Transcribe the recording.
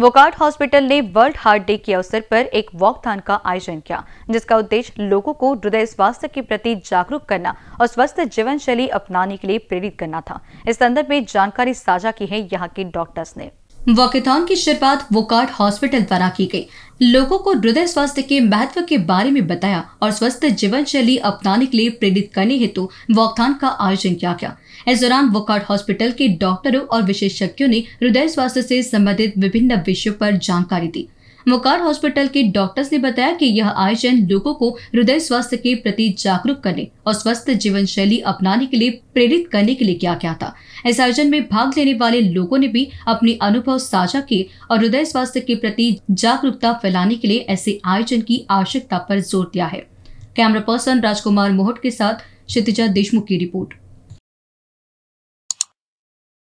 Wockhardt hospital ने world heart day के अवसर पर एक वॉकथान का आयोजन किया जिसका उद्देश्य लोगों को हृदय स्वास्थ्य के प्रति जागरूक करना और स्वस्थ जीवन शैली अपनाने के लिए प्रेरित करना था इस संदर्भ में जानकारी साझा की है यहाँ के डॉक्टर्स ने वॉकेथॉन की शुरुआत वोकार्ड हॉस्पिटल द्वारा की गई लोगों को हृदय स्वास्थ्य के महत्व के बारे में बताया और स्वस्थ जीवन शैली अपनाने के लिए प्रेरित करने हेतु वॉकथॉन का आयोजन किया गया इस दौरान वोकार्ड हॉस्पिटल के डॉक्टरों और विशेषज्ञों ने हृदय स्वास्थ्य से संबंधित विभिन्न विषयों पर जानकारी दी मुकार हॉस्पिटल के डॉक्टर्स ने बताया कि यह आयोजन लोगों को हृदय स्वास्थ्य के प्रति जागरूक करने और स्वस्थ जीवन शैली अपनाने के लिए प्रेरित करने के लिए किया गया था इस आयोजन में भाग लेने वाले लोगों ने भी अपने अनुभव साझा किए और हृदय स्वास्थ्य के प्रति जागरूकता फैलाने के लिए ऐसे आयोजन की आवश्यकता पर जोर दिया है कैमरा पर्सन राजकुमार मोहट के साथ क्षितिजा देशमुख की रिपोर्ट